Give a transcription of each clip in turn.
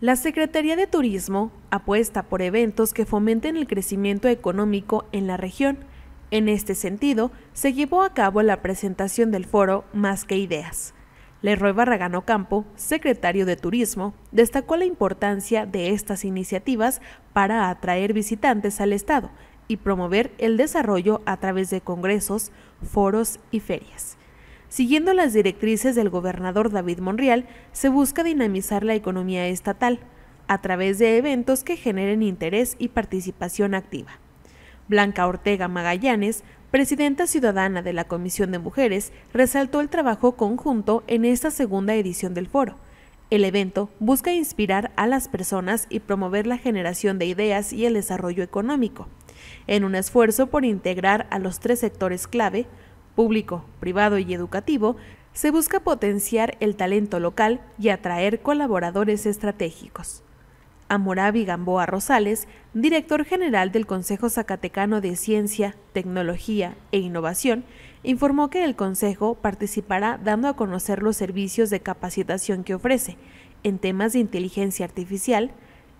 La Secretaría de Turismo apuesta por eventos que fomenten el crecimiento económico en la región. En este sentido, se llevó a cabo la presentación del foro Más que Ideas. Leroy Barragano Campo, secretario de Turismo, destacó la importancia de estas iniciativas para atraer visitantes al Estado y promover el desarrollo a través de congresos, foros y ferias. Siguiendo las directrices del gobernador David Monreal, se busca dinamizar la economía estatal a través de eventos que generen interés y participación activa. Blanca Ortega Magallanes, presidenta ciudadana de la Comisión de Mujeres, resaltó el trabajo conjunto en esta segunda edición del foro. El evento busca inspirar a las personas y promover la generación de ideas y el desarrollo económico, en un esfuerzo por integrar a los tres sectores clave, público, privado y educativo, se busca potenciar el talento local y atraer colaboradores estratégicos. Amoravi Gamboa Rosales, director general del Consejo Zacatecano de Ciencia, Tecnología e Innovación, informó que el Consejo participará dando a conocer los servicios de capacitación que ofrece en temas de inteligencia artificial,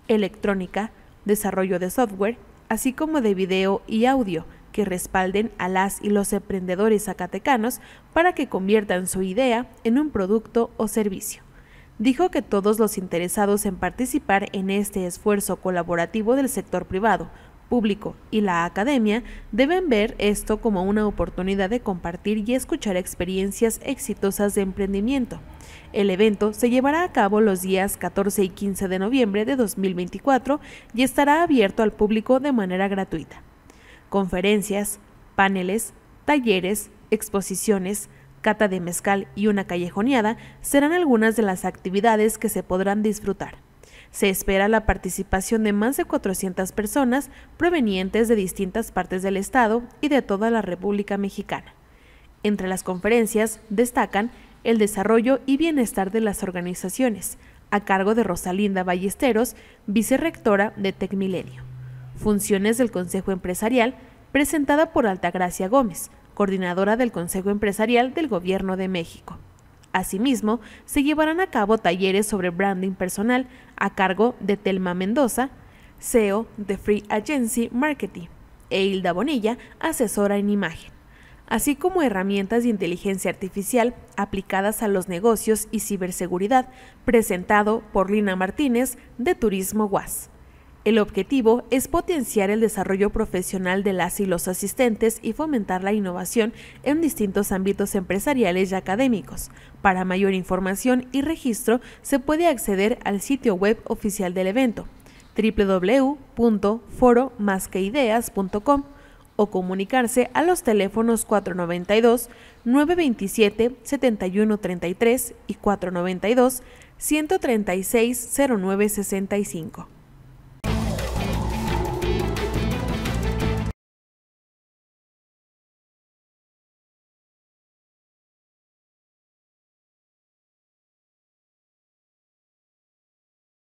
electrónica, desarrollo de software, así como de video y audio, respalden a las y los emprendedores zacatecanos para que conviertan su idea en un producto o servicio. Dijo que todos los interesados en participar en este esfuerzo colaborativo del sector privado, público y la academia deben ver esto como una oportunidad de compartir y escuchar experiencias exitosas de emprendimiento. El evento se llevará a cabo los días 14 y 15 de noviembre de 2024 y estará abierto al público de manera gratuita conferencias, paneles, talleres, exposiciones, cata de mezcal y una callejoneada serán algunas de las actividades que se podrán disfrutar. Se espera la participación de más de 400 personas provenientes de distintas partes del Estado y de toda la República Mexicana. Entre las conferencias destacan el desarrollo y bienestar de las organizaciones, a cargo de Rosalinda Ballesteros, vicerrectora de TecMilenio. Funciones del Consejo Empresarial, presentada por Altagracia Gómez, coordinadora del Consejo Empresarial del Gobierno de México. Asimismo, se llevarán a cabo talleres sobre branding personal a cargo de Telma Mendoza, CEO de Free Agency Marketing, e Hilda Bonilla, asesora en imagen, así como herramientas de inteligencia artificial aplicadas a los negocios y ciberseguridad, presentado por Lina Martínez de Turismo UAS. El objetivo es potenciar el desarrollo profesional de las y los asistentes y fomentar la innovación en distintos ámbitos empresariales y académicos. Para mayor información y registro se puede acceder al sitio web oficial del evento www.foromasqueideas.com o comunicarse a los teléfonos 492-927-7133 y 492-136-0965.